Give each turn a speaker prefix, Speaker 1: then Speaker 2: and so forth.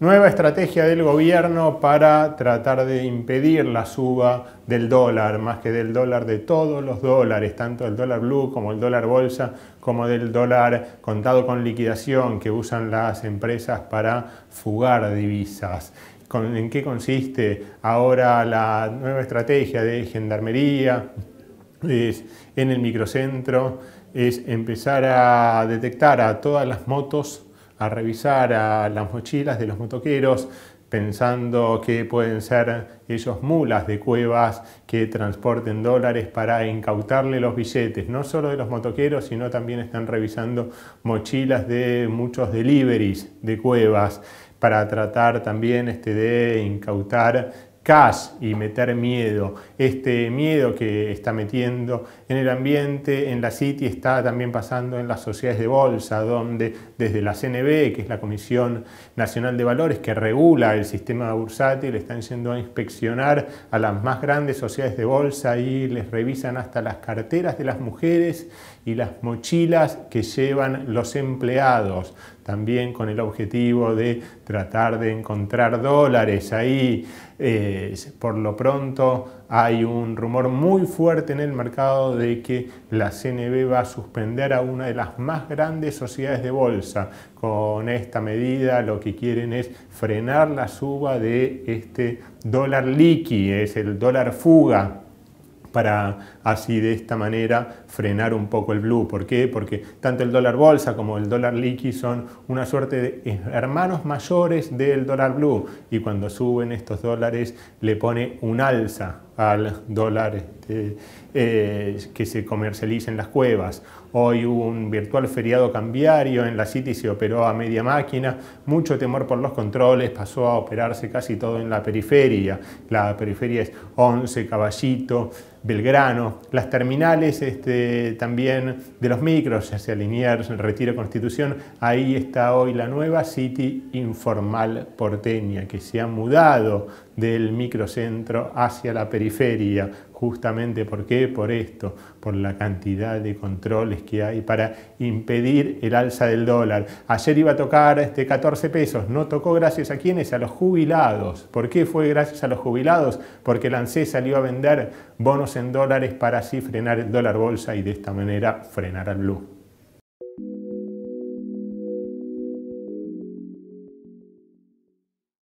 Speaker 1: nueva estrategia del gobierno para tratar de impedir la suba del dólar, más que del dólar de todos los dólares, tanto del dólar blue como el dólar bolsa, como del dólar contado con liquidación que usan las empresas para fugar divisas. ¿En qué consiste ahora la nueva estrategia de gendarmería? en el microcentro es empezar a detectar a todas las motos a revisar a las mochilas de los motoqueros pensando que pueden ser ellos mulas de cuevas que transporten dólares para incautarle los billetes, no solo de los motoqueros, sino también están revisando mochilas de muchos deliveries de cuevas para tratar también este, de incautar y meter miedo. Este miedo que está metiendo en el ambiente, en la City, está también pasando en las sociedades de bolsa, donde desde la CNB, que es la Comisión Nacional de Valores, que regula el sistema bursátil, están yendo a inspeccionar a las más grandes sociedades de bolsa y les revisan hasta las carteras de las mujeres y las mochilas que llevan los empleados, también con el objetivo de tratar de encontrar dólares ahí. Eh, por lo pronto hay un rumor muy fuerte en el mercado de que la CNB va a suspender a una de las más grandes sociedades de bolsa. Con esta medida lo que quieren es frenar la suba de este dólar liqui, es el dólar fuga para así de esta manera frenar un poco el blue. ¿Por qué? Porque tanto el dólar bolsa como el dólar liqui son una suerte de hermanos mayores del dólar blue y cuando suben estos dólares le pone un alza al dólar este, eh, que se comercializa en las cuevas. Hoy hubo un virtual feriado cambiario, en la City se operó a media máquina, mucho temor por los controles, pasó a operarse casi todo en la periferia. La periferia es 11, Caballito, Belgrano, las terminales este, también de los micros, hacia sea Liniers, Retiro Constitución, ahí está hoy la nueva City informal porteña que se ha mudado del microcentro hacia la periferia periferia, justamente ¿por qué? Por esto, por la cantidad de controles que hay para impedir el alza del dólar. Ayer iba a tocar este 14 pesos, no tocó gracias a quienes, a los jubilados. ¿Por qué fue gracias a los jubilados? Porque la ANSES salió a vender bonos en dólares para así frenar el dólar bolsa y de esta manera frenar al blue.